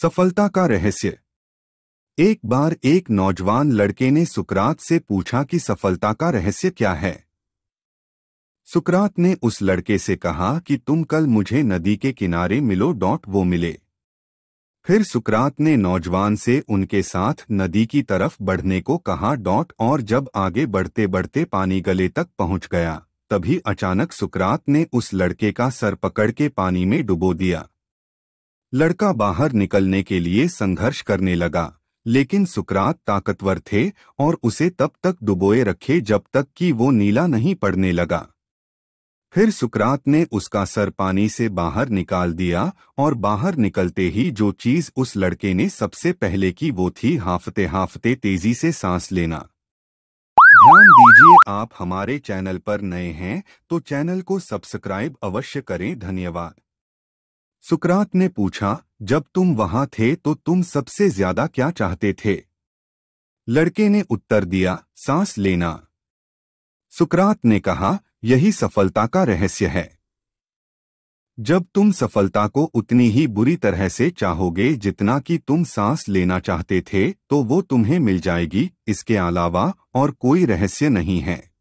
सफलता का रहस्य एक बार एक नौजवान लड़के ने सुकरात से पूछा कि सफलता का रहस्य क्या है सुकरात ने उस लड़के से कहा कि तुम कल मुझे नदी के किनारे मिलो डॉट वो मिले फिर सुकरात ने नौजवान से उनके साथ नदी की तरफ बढ़ने को कहा डॉट और जब आगे बढ़ते बढ़ते पानी गले तक पहुंच गया तभी अचानक सुकरात ने उस लड़के का सर पकड़ के पानी में डुबो दिया लड़का बाहर निकलने के लिए संघर्ष करने लगा लेकिन सुकरात ताकतवर थे और उसे तब तक डुबोए रखे जब तक कि वो नीला नहीं पड़ने लगा फिर सुकरात ने उसका सर पानी से बाहर निकाल दिया और बाहर निकलते ही जो चीज उस लड़के ने सबसे पहले की वो थी हाफते हाफते तेजी से सांस लेना ध्यान दीजिए आप हमारे चैनल पर नए हैं तो चैनल को सब्सक्राइब अवश्य करें धन्यवाद सुकरात ने पूछा जब तुम वहां थे तो तुम सबसे ज्यादा क्या चाहते थे लड़के ने उत्तर दिया सांस लेना सुकरात ने कहा यही सफलता का रहस्य है जब तुम सफलता को उतनी ही बुरी तरह से चाहोगे जितना कि तुम सांस लेना चाहते थे तो वो तुम्हें मिल जाएगी इसके अलावा और कोई रहस्य नहीं है